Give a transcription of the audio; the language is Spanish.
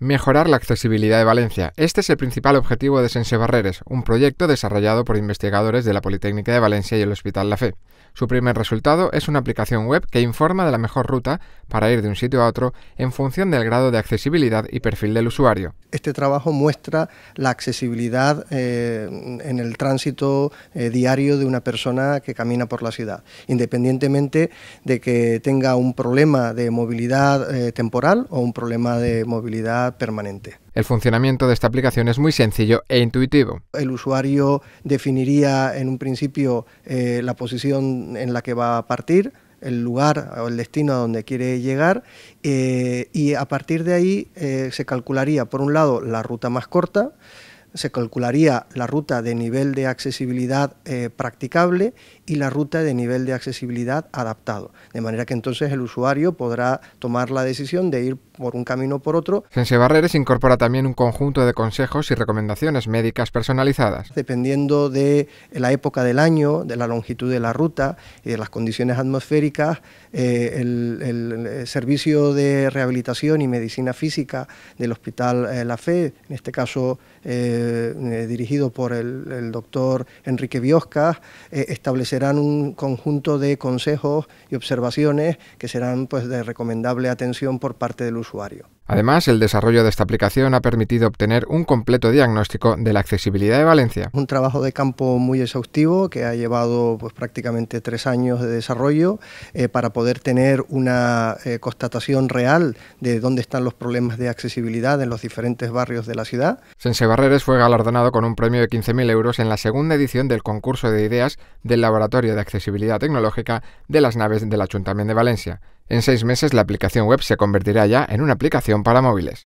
Mejorar la accesibilidad de Valencia. Este es el principal objetivo de Sense Barreres, un proyecto desarrollado por investigadores de la Politécnica de Valencia y el Hospital La Fe. Su primer resultado es una aplicación web que informa de la mejor ruta para ir de un sitio a otro en función del grado de accesibilidad y perfil del usuario. Este trabajo muestra la accesibilidad eh, en el tránsito eh, diario de una persona que camina por la ciudad, independientemente de que tenga un problema de movilidad eh, temporal o un problema de movilidad permanente. El funcionamiento de esta aplicación es muy sencillo e intuitivo. El usuario definiría en un principio eh, la posición en la que va a partir, el lugar o el destino a donde quiere llegar eh, y a partir de ahí eh, se calcularía por un lado la ruta más corta, se calcularía la ruta de nivel de accesibilidad eh, practicable y la ruta de nivel de accesibilidad adaptado. De manera que entonces el usuario podrá tomar la decisión de ir por un camino o por otro. Sense Barreres incorpora también un conjunto de consejos y recomendaciones médicas personalizadas. Dependiendo de la época del año, de la longitud de la ruta y de las condiciones atmosféricas, eh, el, eh, servicio de rehabilitación y medicina física del Hospital La Fe, en este caso eh, eh, dirigido por el, doctor Enrique Biosca, eh, establecerán un conjunto de consejos y observaciones que serán pues, de recomendable atención por parte del usuario. Además, el desarrollo de esta aplicación ha permitido obtener un completo diagnóstico de la accesibilidad de Valencia. Un trabajo de campo muy exhaustivo que ha llevado pues, prácticamente tres años de desarrollo eh, para poder tener una eh, constatación real de dónde están los problemas de accesibilidad en los diferentes barrios de la ciudad. Sense Barreres fue galardonado con un premio de 15.000 euros en la segunda edición del concurso de ideas del Laboratorio de Accesibilidad Tecnológica de las Naves del Ayuntamiento de Valencia. En seis meses la aplicación web se convertirá ya en una aplicación para móviles.